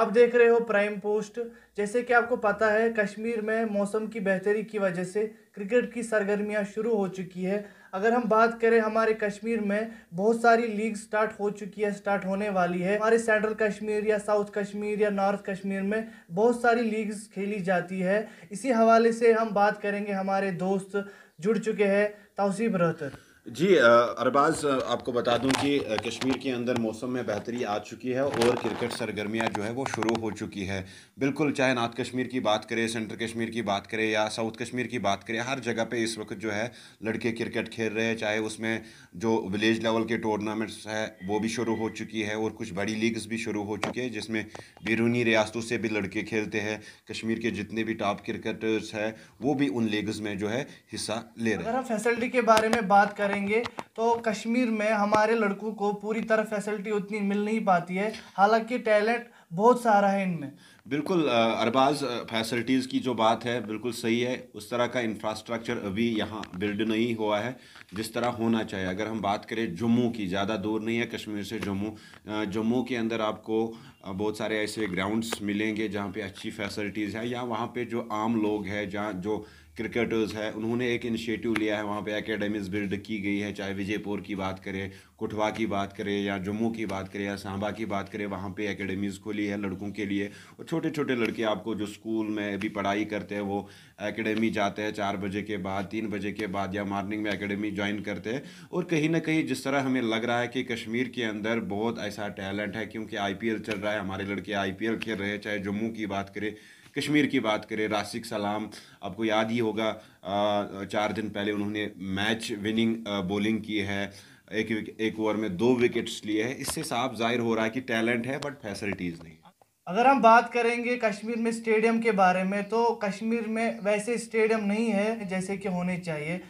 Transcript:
आप देख रहे हो प्राइम पोस्ट जैसे कि आपको पता है कश्मीर में मौसम की बेहतरी की वजह से क्रिकेट की सरगर्मियां शुरू हो चुकी है अगर हम बात करें हमारे कश्मीर में बहुत सारी लीग स्टार्ट हो चुकी है स्टार्ट होने वाली है हमारे सेंट्रल कश्मीर या साउथ कश्मीर या नॉर्थ कश्मीर में बहुत सारी लीग्स खेली जाती है इसी हवाले से हम बात करेंगे हमारे दोस्त जुड़ चुके हैं तोसीब रोहतर जी अरबाज आपको बता दूं कि कश्मीर के अंदर मौसम में बेहतरी आ चुकी है और क्रिकेट सरगर्मियां जो है वो शुरू हो चुकी है बिल्कुल चाहे नॉर्थ कश्मीर की बात करें सेंट्रल कश्मीर की बात करें या साउथ कश्मीर की बात करें हर जगह पे इस वक्त जो है लड़के क्रिकेट खेल रहे हैं चाहे उसमें जो विलेज लेवल के टूर्नामेंट्स है वो भी शुरू हो चुकी है और कुछ बड़ी लीग्स भी शुरू हो चुकी है जिसमें बैरूनी रियासतों से भी लड़के खेलते हैं कश्मीर के जितने भी टॉप क्रिकेटर्स हैं वो भी उन लीग्स में जो है हिस्सा ले रहे हैं फैसिलिटी के बारे में बात करें करेंगे तो कश्मीर में हमारे लड़कों को पूरी तरह फैसिलिटी उतनी मिल नहीं पाती है हालांकि टैलेंट बहुत सारा है इनमें बिल्कुल अरबाज फैसिलिटीज़ की जो बात है बिल्कुल सही है उस तरह का इंफ्रास्ट्रक्चर अभी यहाँ बिल्ड नहीं हुआ है जिस तरह होना चाहिए अगर हम बात करें जम्मू की ज़्यादा दूर नहीं है कश्मीर से जम्मू जम्मू के अंदर आपको बहुत सारे ऐसे ग्राउंड्स मिलेंगे जहाँ पे अच्छी फैसिलिटीज़ है या वहाँ पे जो आम लोग हैं जहाँ जो क्रिकेटर्स हैं उन्होंने एक इनिशिएटिव लिया है वहाँ पे एकेडमीज बिल्ड की गई है चाहे विजयपुर की बात करें कुठवा की बात करें या जम्मू की बात करें या सांबा की बात करें वहाँ पे एकेडमीज़ खोली है लड़कों के लिए और छोटे छोटे लड़के आपको जो स्कूल में भी पढ़ाई करते हैं वो एकेडमी जाते हैं चार बजे के बाद तीन बजे के बाद या मॉर्निंग में एकेडमी ज्वाइन करते हैं और कहीं ना कहीं जिस तरह हमें लग रहा है कि कश्मीर के अंदर बहुत ऐसा टैलेंट है क्योंकि आई चल रहा है हमारे लड़के आई खेल रहे हैं चाहे जम्मू की बात करें कश्मीर की बात करें रासिक सलाम आपको याद ही होगा चार दिन पहले उन्होंने मैच विनिंग बॉलिंग की है एक एक ओवर में दो विकेट्स लिए हैं इससे साफ जाहिर हो रहा है कि टैलेंट है बट फैसिलिटीज़ नहीं अगर हम बात करेंगे कश्मीर में स्टेडियम के बारे में तो कश्मीर में वैसे स्टेडियम नहीं है जैसे कि होने चाहिए